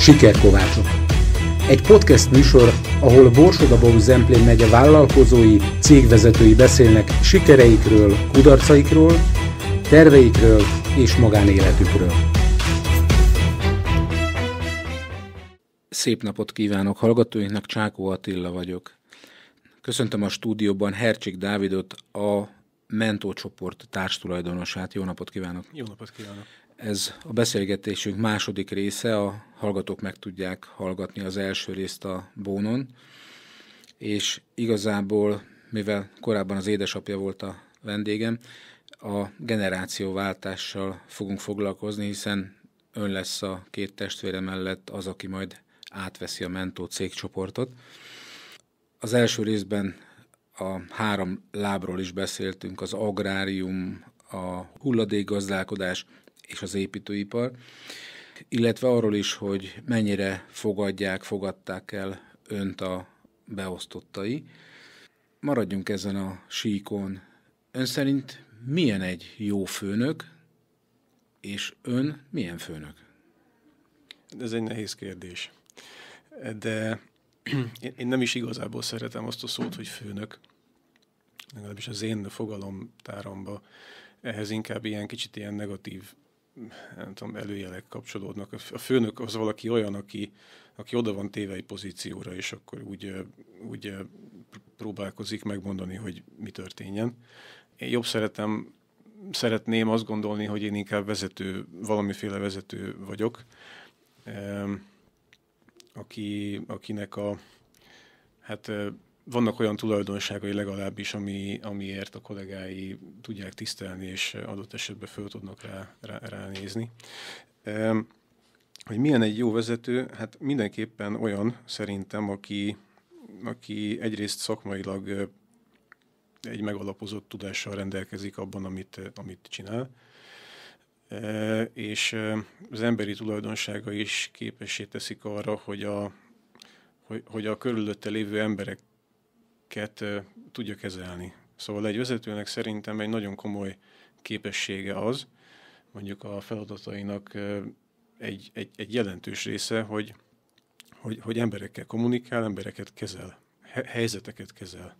Sikerkovácsok. Egy podcast műsor, ahol Borsodabau Zemplén megye vállalkozói, cégvezetői beszélnek sikereikről, kudarcaikról, terveikről és magánéletükről. Szép napot kívánok hallgatóinknak, Csákó Attila vagyok. Köszöntöm a stúdióban Hercsik Dávidot, a mentócsoport csoport társtulajdonosát. Jó napot kívánok! Jó napot kívánok! Ez a beszélgetésünk második része, a hallgatók meg tudják hallgatni az első részt a bónon, és igazából, mivel korábban az édesapja volt a vendégem, a generációváltással fogunk foglalkozni, hiszen ön lesz a két testvére mellett az, aki majd átveszi a Mentó cégcsoportot. Az első részben a három lábról is beszéltünk, az agrárium, a hulladékgazdálkodás és az építőipar, illetve arról is, hogy mennyire fogadják, fogadták el önt a beosztottai. Maradjunk ezen a síkon. Ön szerint milyen egy jó főnök, és ön milyen főnök? Ez egy nehéz kérdés. De én nem is igazából szeretem azt a szót, hogy főnök. Legalábbis az én fogalomtáramba ehhez inkább ilyen kicsit ilyen negatív nem tudom, előjelek kapcsolódnak. A főnök az valaki olyan, aki, aki oda van téve egy pozícióra, és akkor úgy, úgy próbálkozik megmondani, hogy mi történjen. Én jobb szeretem, szeretném azt gondolni, hogy én inkább vezető, valamiféle vezető vagyok, aki, akinek a hát vannak olyan tulajdonságai legalábbis, ami, amiért a kollégái tudják tisztelni, és adott esetben föl tudnak rá, rá, ránézni. Hogy milyen egy jó vezető? Hát mindenképpen olyan szerintem, aki, aki egyrészt szakmailag egy megalapozott tudással rendelkezik abban, amit, amit csinál, és az emberi tulajdonsága is képessé teszik arra, hogy a, hogy, hogy a körülötte lévő emberek ezeket tudja kezelni. Szóval egy vezetőnek szerintem egy nagyon komoly képessége az, mondjuk a feladatainak egy, egy, egy jelentős része, hogy, hogy, hogy emberekkel kommunikál, embereket kezel, helyzeteket kezel.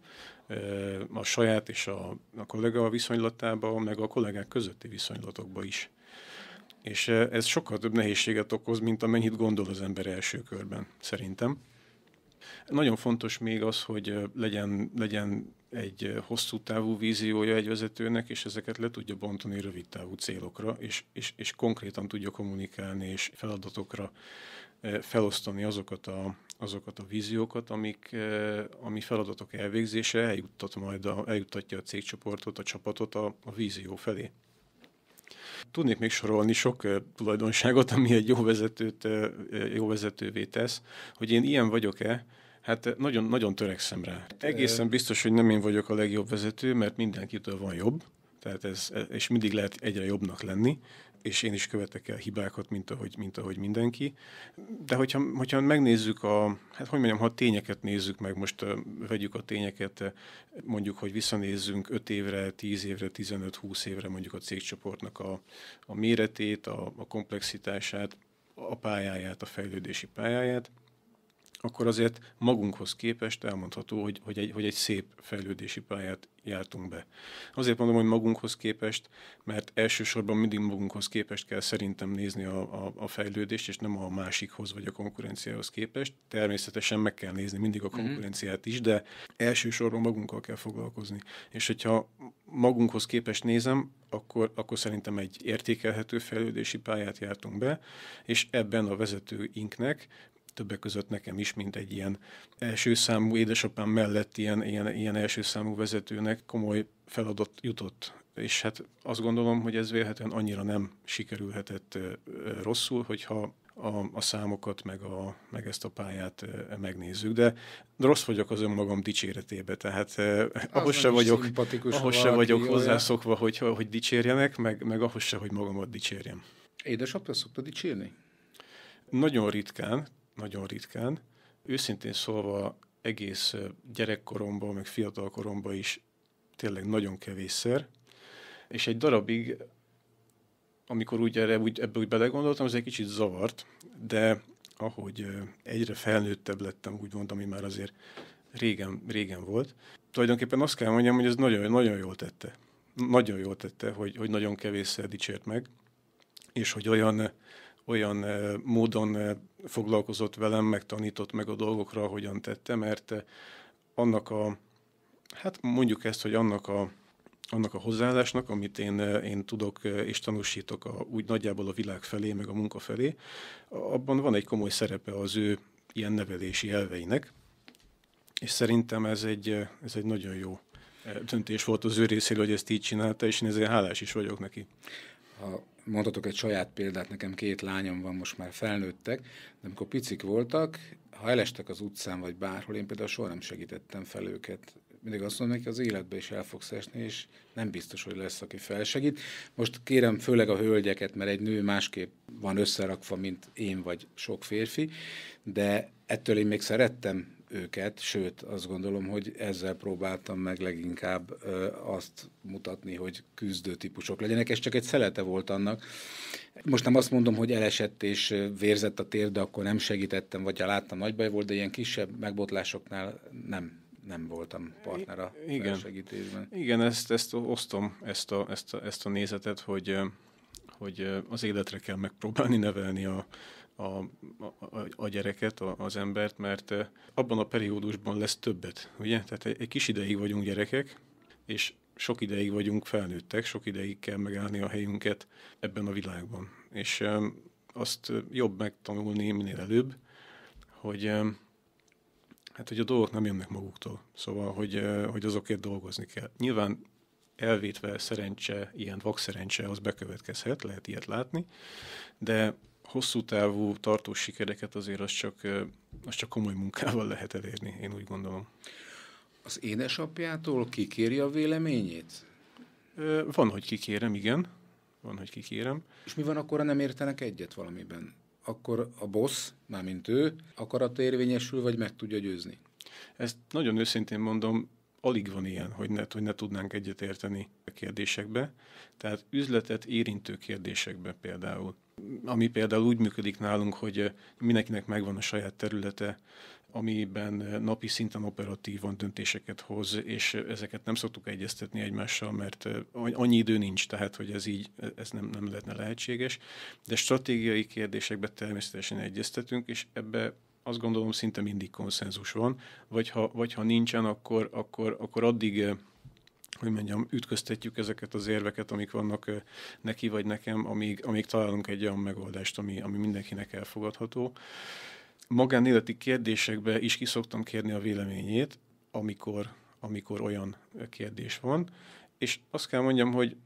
A saját és a, a kollega viszonylatába, meg a kollégák közötti viszonylatokba is. És ez sokkal több nehézséget okoz, mint amennyit gondol az ember első körben, szerintem. Nagyon fontos még az, hogy legyen, legyen egy hosszú távú víziója egy vezetőnek, és ezeket le tudja bontani rövid távú célokra, és, és, és konkrétan tudja kommunikálni, és feladatokra felosztani azokat a, azokat a víziókat, amik, ami feladatok elvégzése eljuttat majd a, eljuttatja a cégcsoportot, a csapatot a, a vízió felé. Tudnék még sorolni sok tulajdonságot, ami egy jó vezetőt jó vezetővé tesz, hogy én ilyen vagyok-e, Hát nagyon, nagyon törekszem rá. Hát, Egészen biztos, hogy nem én vagyok a legjobb vezető, mert mindenkitől van jobb, tehát ez, és mindig lehet egyre jobbnak lenni, és én is követek el hibákat, mint ahogy, mint ahogy mindenki. De hogyha, hogyha megnézzük a, hát hogy mondjam, ha a tényeket nézzük meg, most vegyük a tényeket, mondjuk, hogy visszanézzünk 5 évre, 10 évre, 15-20 évre mondjuk a cégcsoportnak a, a méretét, a, a komplexitását, a pályáját, a fejlődési pályáját, akkor azért magunkhoz képest elmondható, hogy, hogy, egy, hogy egy szép fejlődési pályát jártunk be. Azért mondom, hogy magunkhoz képest, mert elsősorban mindig magunkhoz képest kell szerintem nézni a, a, a fejlődést, és nem a másikhoz vagy a konkurenciához képest. Természetesen meg kell nézni mindig a mhm. konkurenciát is, de elsősorban magunkkal kell foglalkozni. És hogyha magunkhoz képest nézem, akkor, akkor szerintem egy értékelhető fejlődési pályát jártunk be, és ebben a vezetőinknek többek között nekem is, mint egy ilyen első számú édesapám mellett ilyen, ilyen, ilyen első számú vezetőnek komoly feladat jutott. És hát azt gondolom, hogy ez véletlenül annyira nem sikerülhetett rosszul, hogyha a, a számokat, meg, a, meg ezt a pályát e, megnézzük, de, de rossz vagyok az önmagam dicséretébe, tehát eh, ahhoz se vagyok, ahhoz se vagyok hozzászokva, hogy, hogy dicsérjenek, meg, meg ahhoz se, hogy magamat dicsérjem. Édesapja szokta dicsérni? Nagyon ritkán, nagyon ritkán. Őszintén szólva egész gyerekkoromban, meg fiatalkoromban is tényleg nagyon kevésszer, és egy darabig, amikor úgy, erre, úgy ebbe úgy belegondoltam, ez egy kicsit zavart, de ahogy egyre felnőttebb lettem, úgymond, ami már azért régen, régen volt, tulajdonképpen azt kell mondjam, hogy ez nagyon, nagyon jól tette. Nagyon jól tette, hogy, hogy nagyon kevésszer dicsért meg, és hogy olyan olyan módon foglalkozott velem, meg tanított meg a dolgokra, hogyan tette, mert annak a, hát mondjuk ezt, hogy annak a, annak a hozzáállásnak, amit én, én tudok és tanúsítok a, úgy nagyjából a világ felé, meg a munka felé, abban van egy komoly szerepe az ő ilyen nevelési elveinek, és szerintem ez egy, ez egy nagyon jó döntés volt az ő részéről, hogy ezt így csinálta, és én ezért hálás is vagyok neki. Ha mondhatok egy saját példát, nekem két lányom van, most már felnőttek, de amikor picik voltak, ha elestek az utcán vagy bárhol, én például soha nem segítettem fel őket. Mindig azt mondom neki, az életbe is el fogsz esni, és nem biztos, hogy lesz, aki felsegít. Most kérem főleg a hölgyeket, mert egy nő másképp van összerakva, mint én vagy sok férfi, de ettől én még szerettem őket, sőt azt gondolom, hogy ezzel próbáltam meg leginkább azt mutatni, hogy küzdő típusok legyenek, ez csak egy szelete volt annak. Most nem azt mondom, hogy elesett és vérzett a tér, de akkor nem segítettem, vagy ha láttam, nagy baj volt, de ilyen kisebb megbotlásoknál nem nem voltam partner a Igen. segítésben. Igen, ezt, ezt osztom, ezt a, ezt a, ezt a nézetet, hogy hogy az életre kell megpróbálni nevelni a, a, a, a gyereket, a, az embert, mert abban a periódusban lesz többet, ugye? Tehát egy kis ideig vagyunk gyerekek, és sok ideig vagyunk felnőttek, sok ideig kell megállni a helyünket ebben a világban. És azt jobb megtanulni minél előbb, hogy hát, hogy a dolgok nem jönnek maguktól. Szóval, hogy, hogy azokért dolgozni kell. Nyilván elvétve szerencse, ilyen vakszerencse az bekövetkezhet, lehet ilyet látni, de hosszú távú tartós sikereket azért az csak, az csak komoly munkával lehet elérni, én úgy gondolom. Az édesapjától kikéri a véleményét? Van, hogy kikérem, igen. Van, hogy kikérem. És mi van akkor, ha nem értenek egyet valamiben? Akkor a boss, mármint ő, akarata érvényesül, vagy meg tudja győzni? Ezt nagyon őszintén mondom, alig van ilyen, hogy ne, hogy ne tudnánk egyetérteni a kérdésekbe. Tehát üzletet érintő kérdésekbe például. Ami például úgy működik nálunk, hogy eh, mindenkinek megvan a saját területe, amiben eh, napi szinten operatívan döntéseket hoz, és eh, ezeket nem szoktuk egyeztetni egymással, mert annyi idő nincs, tehát hogy ez így ez nem, nem lehetne lehetséges, de stratégiai kérdésekbe természetesen egyeztetünk, és ebbe azt gondolom szinte mindig konszenzus van, vagy ha, vagy ha nincsen, akkor, akkor, akkor addig eh, hogy mondjam, ütköztetjük ezeket az érveket, amik vannak eh, neki vagy nekem, amíg, amíg találunk egy olyan megoldást, ami, ami mindenkinek elfogadható. Magánéleti kérdésekbe is kiszoktam kérni a véleményét, amikor, amikor olyan kérdés van, és azt kell mondjam, hogy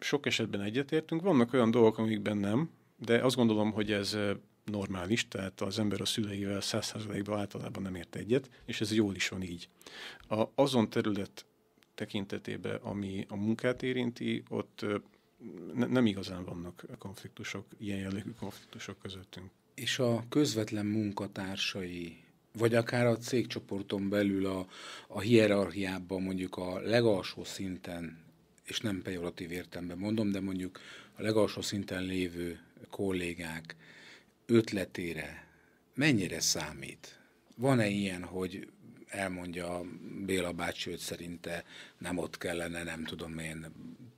sok esetben egyetértünk, vannak olyan dolgok, amikben nem, de azt gondolom, hogy ez eh, normális, tehát az ember a szüleivel 100%-ban általában nem ért egyet, és ez jól is van így. A, azon terület tekintetében, ami a munkát érinti, ott ne, nem igazán vannak konfliktusok, ilyen jellegű konfliktusok közöttünk. És a közvetlen munkatársai vagy akár a cégcsoporton belül a, a hierarchiában, mondjuk a legalsó szinten, és nem pejoratív értelemben mondom, de mondjuk a legalsó szinten lévő kollégák ötletére mennyire számít? Van-e ilyen, hogy elmondja Béla bácsi, hogy szerinte nem ott kellene, nem tudom én,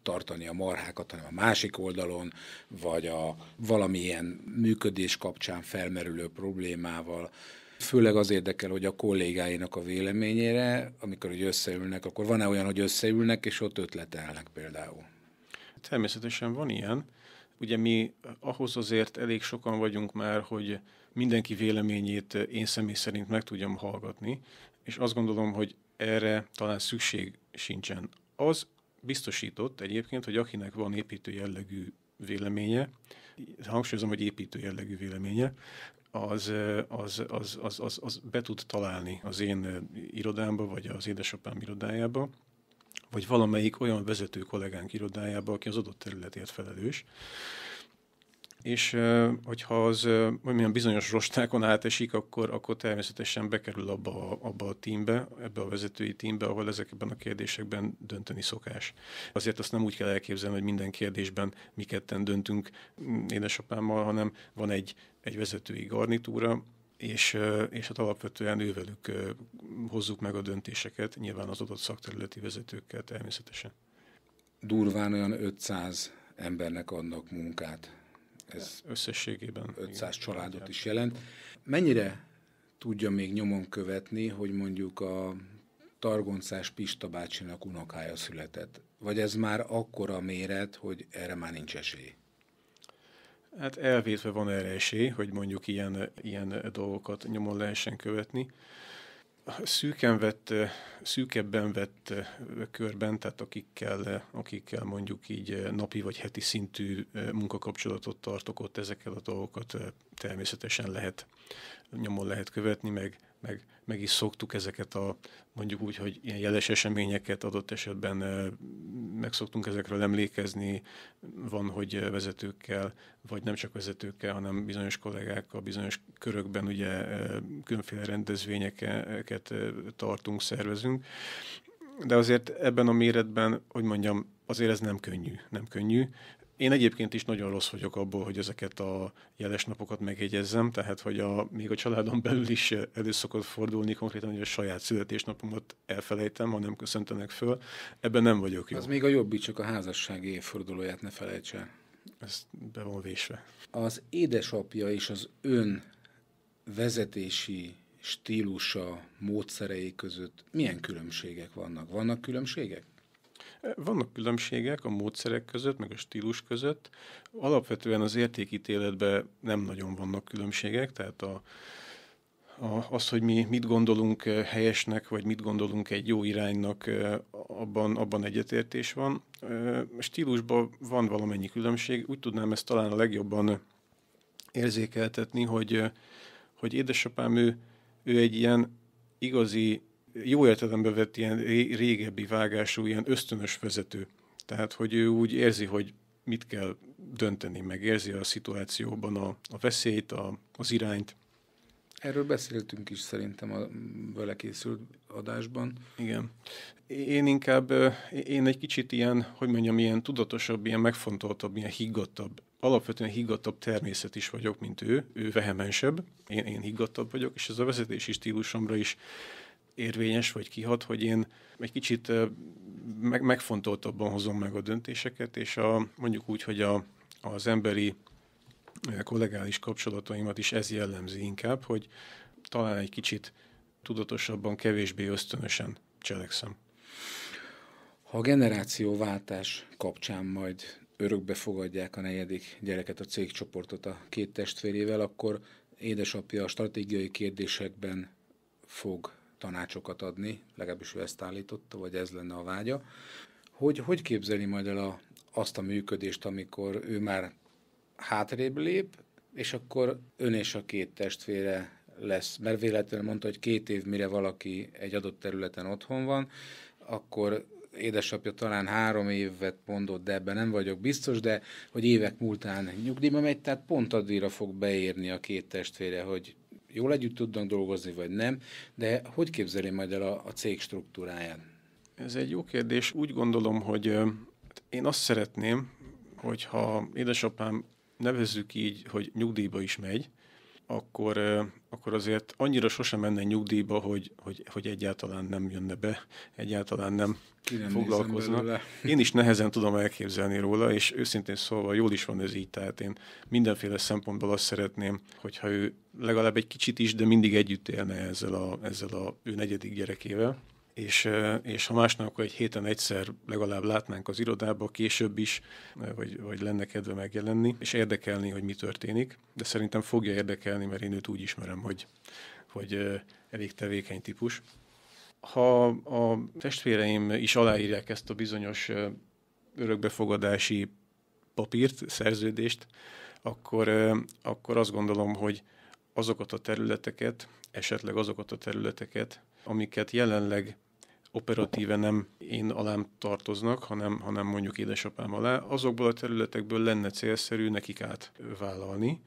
tartani a marhákat, hanem a másik oldalon, vagy a valamilyen működés kapcsán felmerülő problémával. Főleg az érdekel, hogy a kollégáinak a véleményére, amikor hogy összeülnek, akkor van-e olyan, hogy összeülnek, és ott ötletelnek például? Természetesen van ilyen. Ugye mi ahhoz azért elég sokan vagyunk már, hogy mindenki véleményét én személy szerint meg tudjam hallgatni, és azt gondolom, hogy erre talán szükség sincsen. Az biztosított egyébként, hogy akinek van építő jellegű véleménye, hangsúlyozom, hogy építő jellegű véleménye, az, az, az, az, az, az be tud találni az én irodámba, vagy az édesapám irodájába, vagy valamelyik olyan vezető kollégánk irodájába, aki az adott területért felelős. És hogyha az olyan bizonyos rostákon átesik, akkor, akkor természetesen bekerül abba a, abba a tímbe, ebbe a vezetői tímbe, ahol ezekben a kérdésekben dönteni szokás. Azért azt nem úgy kell elképzelni, hogy minden kérdésben mi ketten döntünk édesapámmal, hanem van egy, egy vezetői garnitúra, és, és hát alapvetően ővelük hozzuk meg a döntéseket, nyilván az adott szakterületi vezetőkkel természetesen. Durván olyan 500 embernek adnak munkát. Ez összességében. 500 igen, családot igen. is jelent. Mennyire tudja még nyomon követni, hogy mondjuk a Targoncás Pista bácsinak unokája született? Vagy ez már akkora méret, hogy erre már nincs esély? Hát elvétve van erre esély, hogy mondjuk ilyen, ilyen dolgokat nyomon lehessen követni. Szűken vett, szűkebben vett körben, tehát akikkel, akikkel mondjuk így napi vagy heti szintű munkakapcsolatot tartok ott, ezeket a dolgokat természetesen lehet, nyomon lehet követni, meg meg, meg is szoktuk ezeket a, mondjuk úgy, hogy ilyen jeles eseményeket adott esetben meg szoktunk ezekről emlékezni, van, hogy vezetőkkel, vagy nem csak vezetőkkel, hanem bizonyos kollégákkal, bizonyos körökben ugye különféle rendezvényeket tartunk, szervezünk, de azért ebben a méretben, hogy mondjam, azért ez nem könnyű, nem könnyű. Én egyébként is nagyon rossz vagyok abból, hogy ezeket a jeles napokat megjegyezzem, tehát hogy a, még a családom belül is elő szokott fordulni konkrétan, hogy a saját születésnapomat elfelejtem, hanem köszöntenek föl. Ebben nem vagyok jó. Az még a jobb, csak a házassági évfordulóját ne felejtse. Ez be van vésve. Az édesapja és az ön vezetési stílusa, módszerei között milyen különbségek vannak? Vannak különbségek? Vannak különbségek a módszerek között, meg a stílus között. Alapvetően az értékítéletben nem nagyon vannak különbségek, tehát a, a, az, hogy mi mit gondolunk eh, helyesnek, vagy mit gondolunk egy jó iránynak, eh, abban, abban egyetértés van. Eh, stílusban van valamennyi különbség. Úgy tudnám ezt talán a legjobban érzékeltetni, hogy, hogy édesapám ő, ő egy ilyen igazi jó értelemben vett ilyen régebbi vágású, ilyen ösztönös vezető. Tehát, hogy ő úgy érzi, hogy mit kell dönteni, meg érzi a szituációban a, a veszélyt, a, az irányt. Erről beszéltünk is szerintem a vele készült adásban. Igen. Én inkább, én egy kicsit ilyen, hogy mondjam, ilyen tudatosabb, ilyen megfontoltabb, ilyen higgadtabb, alapvetően higgadtabb természet is vagyok, mint ő. Ő vehemensebb, én, én higgadtabb vagyok, és ez a vezetési stílusomra is érvényes vagy kihat, hogy én egy kicsit meg, megfontoltabban hozom meg a döntéseket, és a, mondjuk úgy, hogy a, az emberi kollégális kapcsolataimat is ez jellemzi inkább, hogy talán egy kicsit tudatosabban, kevésbé ösztönösen cselekszem. Ha a generációváltás kapcsán majd örökbe fogadják a negyedik gyereket, a cégcsoportot a két testvérével, akkor édesapja a stratégiai kérdésekben fog tanácsokat adni, legalábbis ő ezt állította, vagy ez lenne a vágya, hogy hogy képzeli majd el a, azt a működést, amikor ő már hátrébb lép, és akkor ön és a két testvére lesz, mert véletlenül mondta, hogy két év mire valaki egy adott területen otthon van, akkor édesapja talán három évet mondott, de ebben nem vagyok biztos, de hogy évek múltán nyugdíjba megy, tehát pont addigra fog beérni a két testvére, hogy jól együtt tudnak dolgozni, vagy nem, de hogy képzeli majd el a, a cég struktúráját? Ez egy jó kérdés. Úgy gondolom, hogy én azt szeretném, hogyha édesapám nevezzük így, hogy nyugdíjba is megy, akkor, akkor azért annyira sosem menne nyugdíjba, hogy, hogy, hogy egyáltalán nem jönne be, egyáltalán nem foglalkozna. Én is nehezen tudom elképzelni róla, és őszintén szólva jól is van ez így, tehát én mindenféle szempontból azt szeretném, hogyha ő legalább egy kicsit is, de mindig együtt élne ezzel a, ezzel a ő negyedik gyerekével és, és ha másnak, akkor egy héten egyszer legalább látnánk az irodába, később is, vagy, vagy lenne kedve megjelenni, és érdekelni, hogy mi történik. De szerintem fogja érdekelni, mert én őt úgy ismerem, hogy, hogy elég tevékeny típus. Ha a testvéreim is aláírják ezt a bizonyos örökbefogadási papírt, szerződést, akkor, akkor azt gondolom, hogy azokat a területeket, esetleg azokat a területeket, amiket jelenleg operatíve nem én alám tartoznak, hanem, hanem mondjuk édesapám alá, azokból a területekből lenne célszerű nekik átvállalni,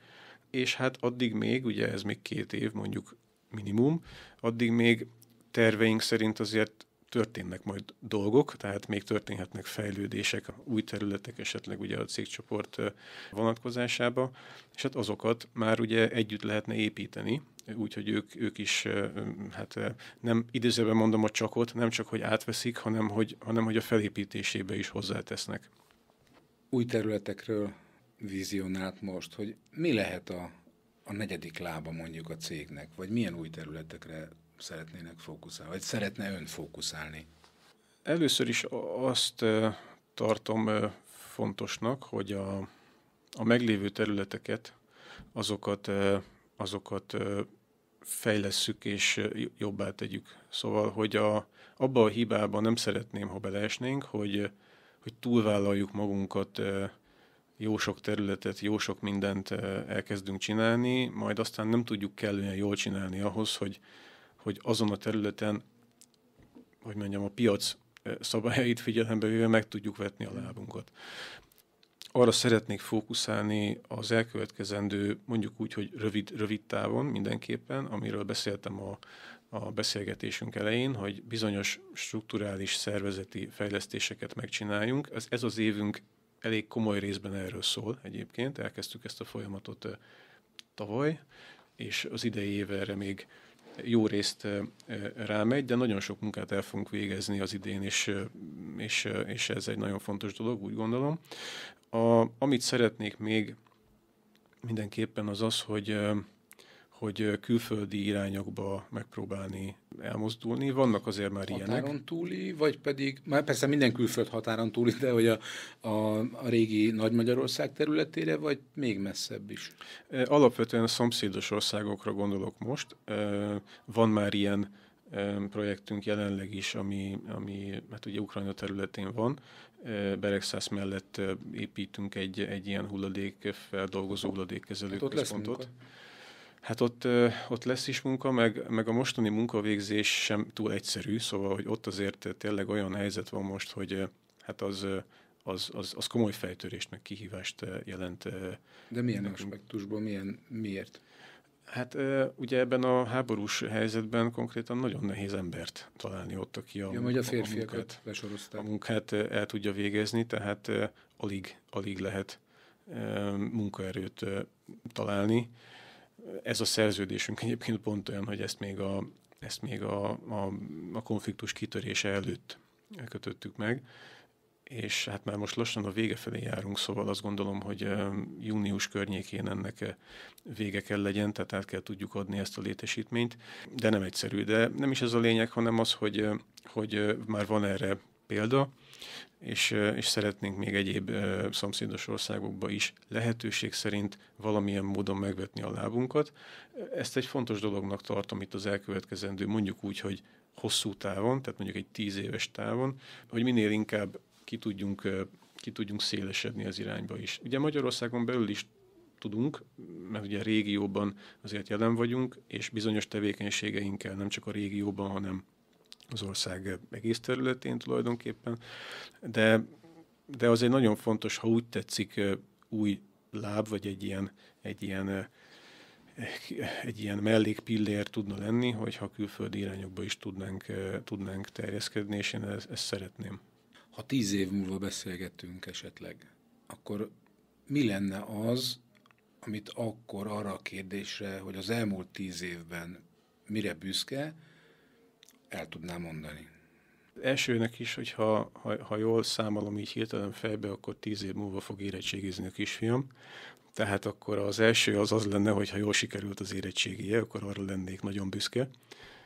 és hát addig még, ugye ez még két év mondjuk minimum, addig még terveink szerint azért történnek majd dolgok, tehát még történhetnek fejlődések, új területek esetleg ugye a cégcsoport vonatkozásába, és hát azokat már ugye együtt lehetne építeni, úgyhogy ők, ők is, hát nem idézőben mondom a csakot, nem csak, hogy átveszik, hanem hogy, hanem hogy a felépítésébe is hozzátesznek. Új területekről vizionált most, hogy mi lehet a, a negyedik lába mondjuk a cégnek, vagy milyen új területekre szeretnének fókuszálni, vagy szeretne ön fókuszálni? Először is azt tartom fontosnak, hogy a, a meglévő területeket, azokat, azokat fejlesszük és jobbá tegyük. Szóval, hogy a, abba a hibában nem szeretném, ha beleesnénk, hogy, hogy túlvállaljuk magunkat, jó sok területet, jó sok mindent elkezdünk csinálni, majd aztán nem tudjuk kellően jól csinálni ahhoz, hogy, hogy azon a területen, hogy mondjam, a piac szabályait figyelembe véve meg tudjuk vetni a lábunkat. Arra szeretnék fókuszálni az elkövetkezendő, mondjuk úgy, hogy rövid, rövid távon mindenképpen, amiről beszéltem a, a beszélgetésünk elején, hogy bizonyos strukturális szervezeti fejlesztéseket megcsináljunk. Ez, ez az évünk elég komoly részben erről szól egyébként. Elkezdtük ezt a folyamatot tavaly, és az idei év erre még jó részt rámegy, de nagyon sok munkát el fogunk végezni az idén, és, és, és ez egy nagyon fontos dolog, úgy gondolom. A, amit szeretnék még mindenképpen az az, hogy hogy külföldi irányokba megpróbálni elmozdulni. Vannak azért már határon ilyenek. Határon túli, vagy pedig, már persze minden külföld határon túli, de hogy a, a, a régi Nagy-Magyarország területére, vagy még messzebb is? Alapvetően a szomszédos országokra gondolok most. Van már ilyen projektünk jelenleg is, ami, ami hát ugye Ukrajna területén van. Beregszász mellett építünk egy, egy ilyen hulladékfeldolgozó hulladékkezelő hát központot. Lesz Hát ott, ott lesz is munka, meg, meg a mostani munkavégzés sem túl egyszerű, szóval hogy ott azért tényleg olyan helyzet van most, hogy hát az, az, az, az komoly fejtörést, meg kihívást jelent. De milyen nekünk. aspektusból, milyen, miért? Hát ugye ebben a háborús helyzetben konkrétan nagyon nehéz embert találni ott, aki a, ja, a, férfiakat a, munkát, a munkát el tudja végezni, tehát alig, alig lehet munkaerőt találni ez a szerződésünk egyébként pont olyan, hogy ezt még a, ezt még a, a, a konfliktus kitörése előtt kötöttük meg, és hát már most lassan a vége felé járunk, szóval azt gondolom, hogy június környékén ennek vége kell legyen, tehát át kell tudjuk adni ezt a létesítményt, de nem egyszerű, de nem is ez a lényeg, hanem az, hogy, hogy már van erre példa, és, és szeretnénk még egyéb szomszédos országokba is lehetőség szerint valamilyen módon megvetni a lábunkat. Ezt egy fontos dolognak tartom itt az elkövetkezendő, mondjuk úgy, hogy hosszú távon, tehát mondjuk egy tíz éves távon, hogy minél inkább ki tudjunk, ki tudjunk szélesedni az irányba is. Ugye Magyarországon belül is tudunk, mert ugye a régióban azért jelen vagyunk, és bizonyos tevékenységeinkkel nem csak a régióban, hanem az ország egész területén tulajdonképpen, de, de az egy nagyon fontos, ha úgy tetszik, új láb, vagy egy ilyen, egy ilyen egy ilyen mellékpillér tudna lenni, hogyha külföldi irányokba is tudnánk, tudnánk terjeszkedni, és én ezt, ezt szeretném. Ha tíz év múlva beszélgetünk esetleg, akkor mi lenne az, amit akkor arra a kérdésre, hogy az elmúlt tíz évben mire büszke, el tudnám mondani. Elsőnek is, hogy ha, ha jól számolom így hirtelen fejbe, akkor tíz év múlva fog érettségizni a kisfiam. Tehát akkor az első az az lenne, hogy ha jól sikerült az érettségije, akkor arra lennék nagyon büszke.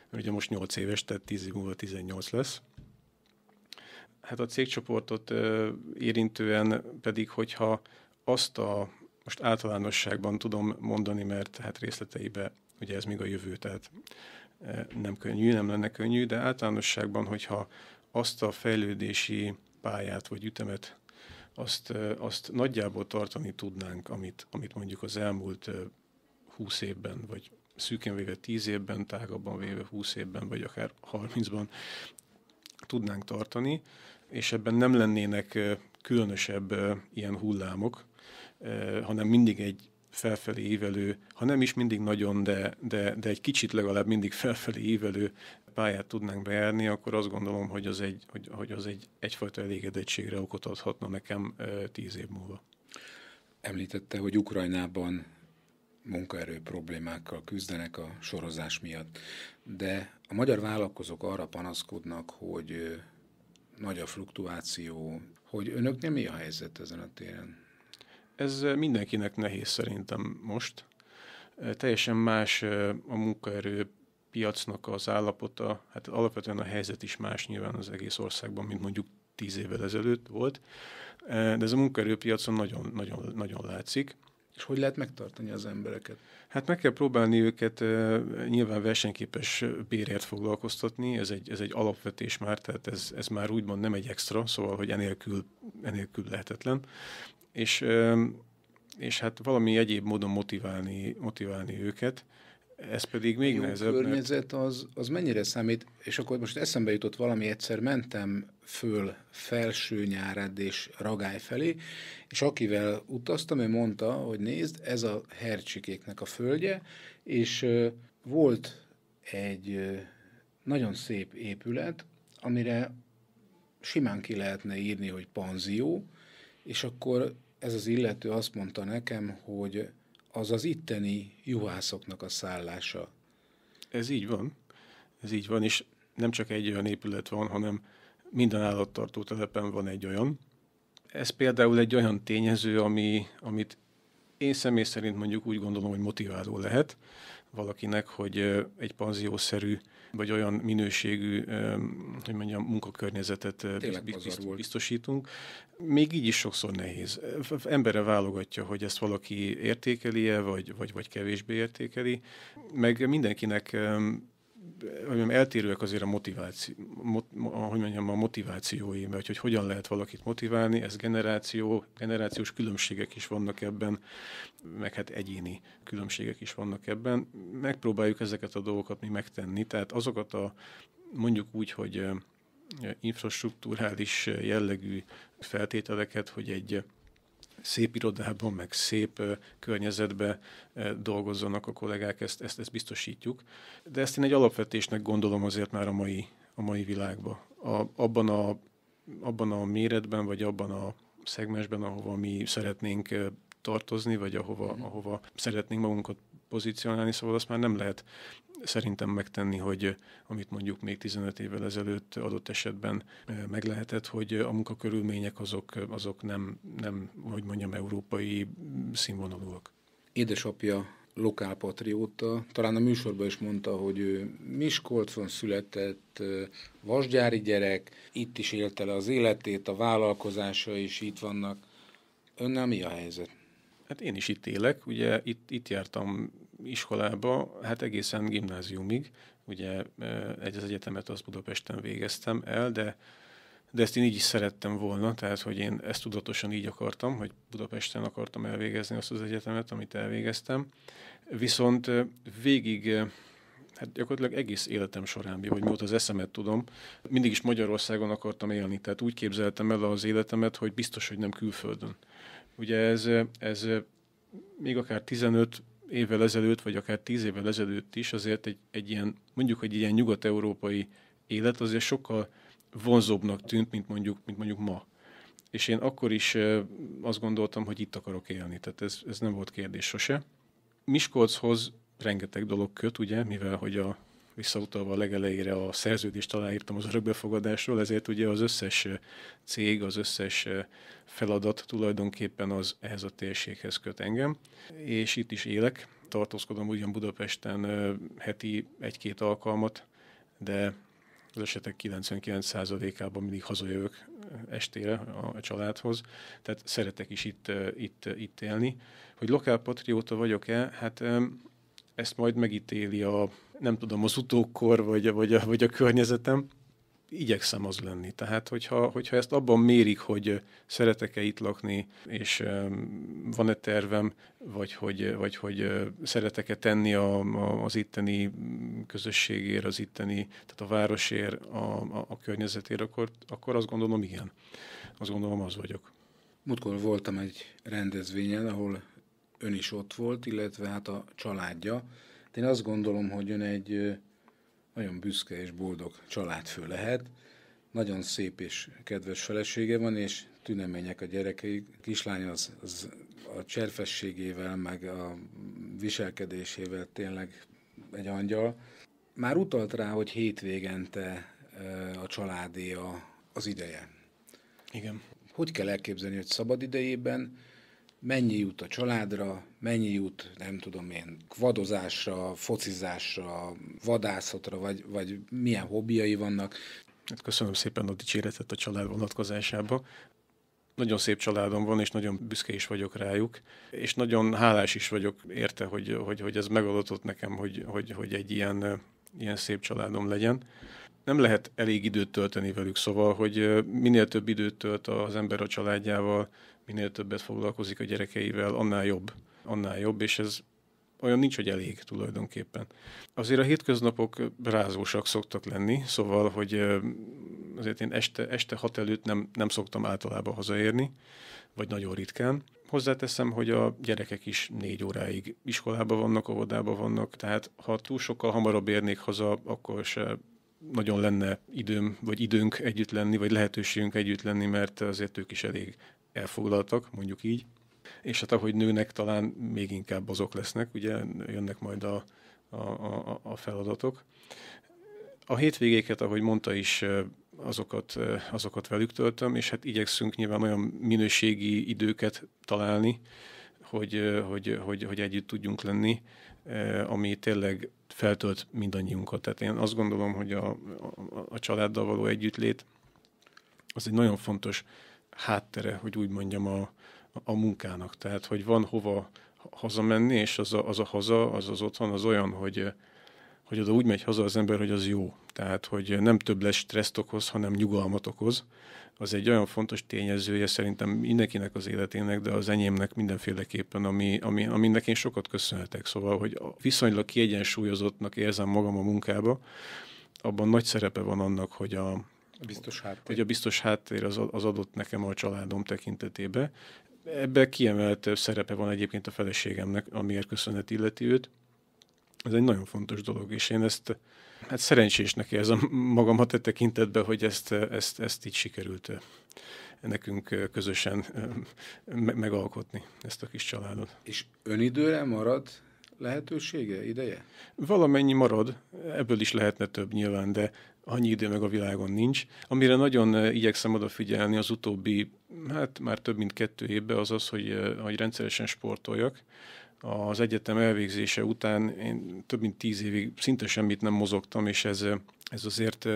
Mert ugye most 8 éves, tehát 10 év múlva 18 lesz. Hát a cégcsoportot érintően pedig, hogyha azt a most általánosságban tudom mondani, mert hát részleteibe ugye ez még a jövő, tehát Eh, nem könnyű, nem lenne könnyű, de általánosságban, hogyha azt a fejlődési pályát vagy ütemet azt, eh, azt nagyjából tartani tudnánk, amit, amit mondjuk az elmúlt 20 eh, évben, vagy szűken véve 10 évben, tágabban véve 20 évben, vagy akár 30-ban tudnánk tartani, és ebben nem lennének különösebb ilyen hullámok, hanem mindig egy felfelé ívelő, ha nem is mindig nagyon, de, de, de egy kicsit legalább mindig felfelé ívelő pályát tudnánk bejárni, akkor azt gondolom, hogy az, egy, hogy, hogy az egy, egyfajta elégedettségre okot adhatna nekem tíz év múlva. Említette, hogy Ukrajnában munkaerő problémákkal küzdenek a sorozás miatt, de a magyar vállalkozók arra panaszkodnak, hogy nagy a fluktuáció, hogy önöknél mi a helyzet ezen a téren? Ez mindenkinek nehéz szerintem most. Teljesen más a munkaerő piacnak az állapota, hát alapvetően a helyzet is más nyilván az egész országban, mint mondjuk tíz évvel ezelőtt volt, de ez a munkaerőpiacon nagyon, nagyon, nagyon látszik. És hogy lehet megtartani az embereket? Hát meg kell próbálni őket nyilván versenyképes bérért foglalkoztatni, ez egy, ez egy alapvetés már, tehát ez, ez már úgymond nem egy extra, szóval, hogy enélkül, enélkül lehetetlen és, és hát valami egyéb módon motiválni, motiválni őket. Ez pedig még nehezebb. A környezet mert... az, az mennyire számít, és akkor most eszembe jutott valami, egyszer mentem föl felső nyárad és ragály felé, és akivel utaztam, ő mondta, hogy nézd, ez a hercsikéknek a földje, és volt egy nagyon szép épület, amire simán ki lehetne írni, hogy panzió, és akkor ez az illető azt mondta nekem, hogy az az itteni juhászoknak a szállása. Ez így van. Ez így van, és nem csak egy olyan épület van, hanem minden állattartó telepen van egy olyan. Ez például egy olyan tényező, ami, amit én személy szerint mondjuk úgy gondolom, hogy motiváló lehet, valakinek, hogy egy panziószerű, vagy olyan minőségű, hogy mondjam, munkakörnyezetet bizt, biztosítunk. Még így is sokszor nehéz. Embere válogatja, hogy ezt valaki értékeli-e, vagy, vagy, vagy kevésbé értékeli. Meg mindenkinek hogy mondjam, eltérőek azért a motiváció, mot, hogy mondjam, a motivációi, mert hogy hogyan lehet valakit motiválni, ez generáció, generációs különbségek is vannak ebben, meg hát egyéni különbségek is vannak ebben. Megpróbáljuk ezeket a dolgokat mi megtenni, tehát azokat a mondjuk úgy, hogy eh, infrastruktúrális jellegű feltételeket, hogy egy szép irodában, meg szép környezetben dolgozzanak a kollégák, ezt, ezt, ezt biztosítjuk. De ezt én egy alapvetésnek gondolom azért már a mai, a mai világban. A, abban, a, abban a méretben, vagy abban a szegmensben, ahova mi szeretnénk tartozni, vagy ahova, mm. ahova szeretnénk magunkat pozícionálni, szóval azt már nem lehet szerintem megtenni, hogy eh, amit mondjuk még 15 évvel ezelőtt adott esetben eh, meg lehetett, hogy a munkakörülmények azok, eh, azok nem, nem, hogy mondjam, európai színvonalúak. Édesapja lokálpatrióta. Talán a műsorban is mondta, hogy ő Miskolcon született, vasgyári gyerek, itt is élte le az életét, a vállalkozása is itt vannak. Önnel mi a helyzet? Hát én is itt élek, ugye itt, itt jártam iskolába, hát egészen gimnáziumig, ugye egy az egyetemet az Budapesten végeztem el, de, de ezt én így is szerettem volna, tehát hogy én ezt tudatosan így akartam, hogy Budapesten akartam elvégezni azt az egyetemet, amit elvégeztem. Viszont végig hát gyakorlatilag egész életem során, vagy mióta az eszemet tudom, mindig is Magyarországon akartam élni, tehát úgy képzeltem el az életemet, hogy biztos, hogy nem külföldön. Ugye ez, ez még akár 15 évvel ezelőtt, vagy akár 10 évvel ezelőtt is azért egy, egy ilyen, mondjuk egy ilyen nyugat-európai élet azért sokkal vonzóbbnak tűnt, mint mondjuk, mint mondjuk ma. És én akkor is azt gondoltam, hogy itt akarok élni, tehát ez, ez nem volt kérdés sose. Miskolchoz rengeteg dolog köt, ugye, mivel hogy a visszautalva a legelejére a szerződést aláírtam az örökbefogadásról, ezért ugye az összes cég, az összes feladat tulajdonképpen az ehhez a térséghez köt engem, és itt is élek, tartózkodom ugyan Budapesten heti egy-két alkalmat, de az esetek 99%-ában mindig hazajövök estére a családhoz, tehát szeretek is itt, itt, itt élni. Hogy lokálpatrióta vagyok-e? Hát ezt majd megítéli a, nem tudom, az utókor, vagy, vagy, a, vagy a környezetem. Igyekszem az lenni. Tehát, hogyha, hogyha ezt abban mérik, hogy szeretek-e itt lakni, és van-e tervem, vagy hogy, vagy hogy szeretek-e tenni a, a, az itteni közösségért, az itteni, tehát a városért, a, a, a környezetért, akkor, akkor azt gondolom, igen. Azt gondolom, az vagyok. Múltkor voltam egy rendezvényen, ahol ön is ott volt, illetve hát a családja. De én azt gondolom, hogy ön egy nagyon büszke és boldog családfő lehet. Nagyon szép és kedves felesége van, és tünemények a gyerekei. A kislány az, az a cserfességével, meg a viselkedésével tényleg egy angyal. Már utalt rá, hogy hétvégente a családé az ideje. Igen. Hogy kell elképzelni, hogy szabad idejében mennyi jut a családra, mennyi jut, nem tudom én, vadozásra, focizásra, vadászatra, vagy, vagy milyen hobbiai vannak. Hát köszönöm szépen a dicséretet a család vonatkozásába. Nagyon szép családom van, és nagyon büszke is vagyok rájuk, és nagyon hálás is vagyok érte, hogy, hogy, hogy ez megadatott nekem, hogy, hogy, hogy egy ilyen, ilyen szép családom legyen nem lehet elég időt tölteni velük, szóval, hogy minél több időt tölt az ember a családjával, minél többet foglalkozik a gyerekeivel, annál jobb. Annál jobb, és ez olyan nincs, hogy elég tulajdonképpen. Azért a hétköznapok rázósak szoktak lenni, szóval, hogy azért én este, este hat előtt nem, nem szoktam általában hazaérni, vagy nagyon ritkán. Hozzáteszem, hogy a gyerekek is négy óráig iskolába vannak, óvodába vannak, tehát ha túl sokkal hamarabb érnék haza, akkor se nagyon lenne időm, vagy időnk együtt lenni, vagy lehetőségünk együtt lenni, mert azért ők is elég elfoglaltak, mondjuk így. És hát ahogy nőnek, talán még inkább azok lesznek, ugye jönnek majd a, a, a, a feladatok. A hétvégéket, ahogy mondta is, azokat, azokat velük töltöm, és hát igyekszünk nyilván olyan minőségi időket találni, hogy, hogy, hogy, hogy együtt tudjunk lenni, ami tényleg feltölt mindannyiunkat. Tehát én azt gondolom, hogy a, a, a családdal való együttlét az egy nagyon fontos háttere, hogy úgy mondjam, a, a munkának. Tehát, hogy van hova hazamenni, és az a, az a haza, az az otthon, az olyan, hogy, hogy oda úgy megy haza az ember, hogy az jó. Tehát, hogy nem több lesz stresszt okoz, hanem nyugalmat okoz. Az egy olyan fontos tényezője szerintem mindenkinek az életének, de az enyémnek mindenféleképpen, ami, ami, aminek én sokat köszönhetek. Szóval, hogy viszonylag kiegyensúlyozottnak érzem magam a munkába, abban nagy szerepe van annak, hogy a, a biztos háttér. Hogy a biztos háttér az, az adott nekem a családom tekintetébe. Ebbe kiemelt szerepe van egyébként a feleségemnek, amiért köszönet illeti őt. Ez egy nagyon fontos dolog, és én ezt hát szerencsésnek érzem magamat a tekintetben, hogy ezt, ezt, ezt így sikerült nekünk közösen megalkotni ezt a kis családot. És önidőre marad lehetősége, ideje? Valamennyi marad, ebből is lehetne több nyilván, de annyi idő meg a világon nincs. Amire nagyon eh, igyekszem odafigyelni az utóbbi, hát már több mint kettő évben az az, hogy, eh, hogy rendszeresen sportoljak. Az egyetem elvégzése után én több mint tíz évig szinte semmit nem mozogtam, és ez, eh, ez azért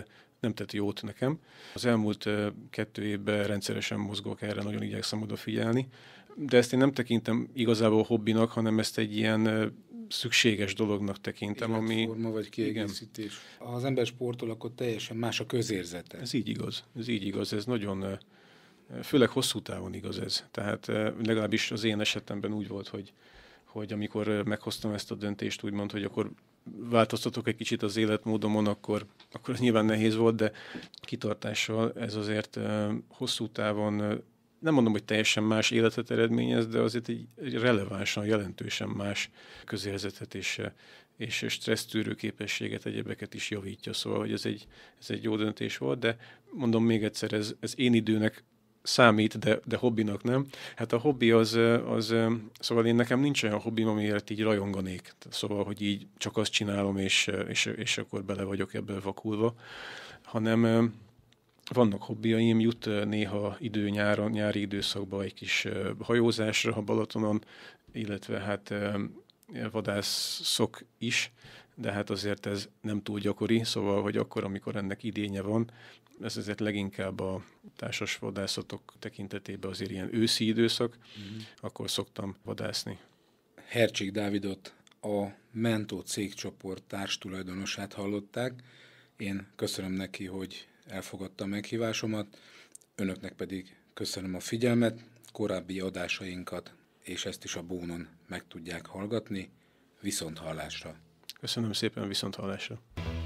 nem tett jót nekem. Az elmúlt kettő évben rendszeresen mozgok erre, nagyon igyekszem odafigyelni, de ezt én nem tekintem igazából hobbinak, hanem ezt egy ilyen szükséges dolognak tekintem, ami... Forma vagy kiegészítés. Igen. Ha az ember sportol, akkor teljesen más a közérzete. Ez így igaz, ez így igaz, ez nagyon... Főleg hosszú távon igaz ez. Tehát legalábbis az én esetemben úgy volt, hogy hogy amikor meghoztam ezt a döntést, úgymond, hogy akkor változtatok egy kicsit az életmódomon, akkor, akkor nyilván nehéz volt, de kitartással ez azért hosszú távon nem mondom, hogy teljesen más életet eredményez, de azért egy, egy relevánsan, jelentősen más közérzetet és, és stressztűrő képességet, egyebeket is javítja. Szóval, hogy ez egy, ez egy jó döntés volt, de mondom még egyszer, ez, ez én időnek számít, de, de hobbinak nem. Hát a hobbi az, az, szóval én nekem nincs olyan hobbim, amiért így rajonganék. Szóval, hogy így csak azt csinálom, és, és, és akkor bele vagyok ebből vakulva, hanem vannak hobbiaim, jut néha idő nyára, nyári időszakban egy kis hajózásra a Balatonon, illetve hát vadászok is, de hát azért ez nem túl gyakori, szóval, hogy akkor, amikor ennek idénye van, ez azért leginkább a társas vadászatok tekintetében azért ilyen őszi időszak, mm. akkor szoktam vadászni. Hercsik Dávidot, a Mentó cégcsoport társtulajdonosát hallották. Én köszönöm neki, hogy elfogadta a meghívásomat, önöknek pedig köszönöm a figyelmet, korábbi adásainkat, és ezt is a bónon meg tudják hallgatni. Viszont hallásra! Köszönöm szépen, viszont hallásra.